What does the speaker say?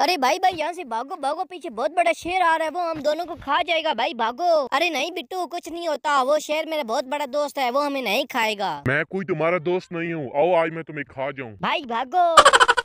अरे भाई भाई यहाँ से भागो भागो पीछे बहुत बड़ा शेर आ रहा है वो हम दोनों को खा जाएगा भाई भागो अरे नहीं बिट्टू कुछ नहीं होता वो शेर मेरा बहुत बड़ा दोस्त है वो हमें नहीं खाएगा मैं कोई तुम्हारा दोस्त नहीं हूँ आओ आज मैं तुम्हें खा जाऊँ भाई भागो